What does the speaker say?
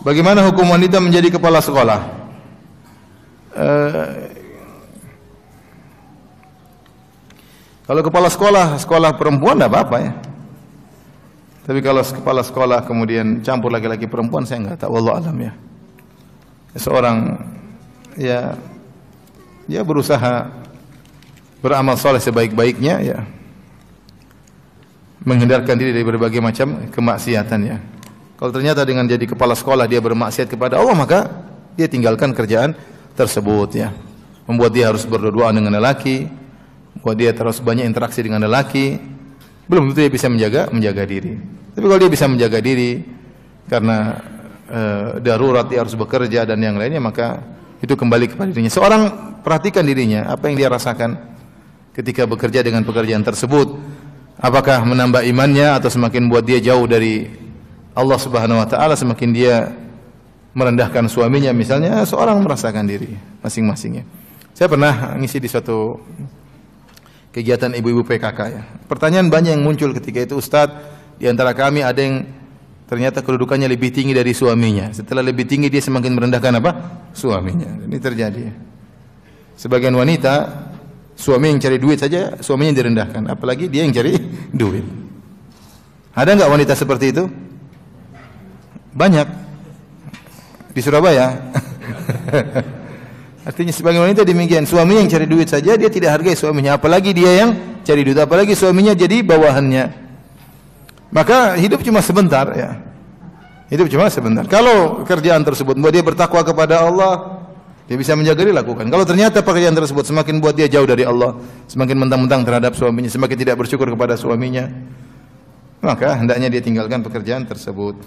Bagaimana hukum wanita menjadi kepala sekolah? Eh, kalau kepala sekolah, sekolah perempuan tidak apa-apa ya. Tapi kalau kepala sekolah kemudian campur laki-laki perempuan, saya nggak tahu. Allah alam ya. Seorang ya ya berusaha beramal soleh sebaik-baiknya ya menghindarkan diri dari berbagai macam kemaksiatan ya. Kalau ternyata dengan jadi kepala sekolah dia bermaksiat kepada Allah maka dia tinggalkan kerjaan tersebut ya. Membuat dia harus berdoa dengan lelaki, membuat dia terus banyak interaksi dengan lelaki. Belum tentu dia bisa menjaga menjaga diri. Tapi kalau dia bisa menjaga diri karena e, darurat dia harus bekerja dan yang lainnya maka itu kembali kepada dirinya. Seorang perhatikan dirinya, apa yang dia rasakan ketika bekerja dengan pekerjaan tersebut. Apakah menambah imannya atau semakin buat dia jauh dari Allah Subhanahu wa taala semakin dia merendahkan suaminya misalnya eh, seorang merasakan diri masing-masingnya. Saya pernah ngisi di suatu kegiatan ibu-ibu PKK ya. Pertanyaan banyak yang muncul ketika itu Ustadz di antara kami ada yang ternyata kedudukannya lebih tinggi dari suaminya. Setelah lebih tinggi dia semakin merendahkan apa? Suaminya. Ini terjadi. Sebagian wanita suami yang cari duit saja suaminya direndahkan, apalagi dia yang cari duit. Ada nggak wanita seperti itu? Banyak di Surabaya. Artinya sebagian wanita demikian, suami yang cari duit saja dia tidak hargai suaminya, apalagi dia yang cari duit, apalagi suaminya jadi bawahannya. Maka hidup cuma sebentar ya. Hidup cuma sebentar. Kalau kerjaan tersebut buat dia bertakwa kepada Allah, dia bisa menjaga dia lakukan. Kalau ternyata pekerjaan tersebut semakin buat dia jauh dari Allah, semakin mentang-mentang terhadap suaminya, semakin tidak bersyukur kepada suaminya, maka hendaknya dia tinggalkan pekerjaan tersebut.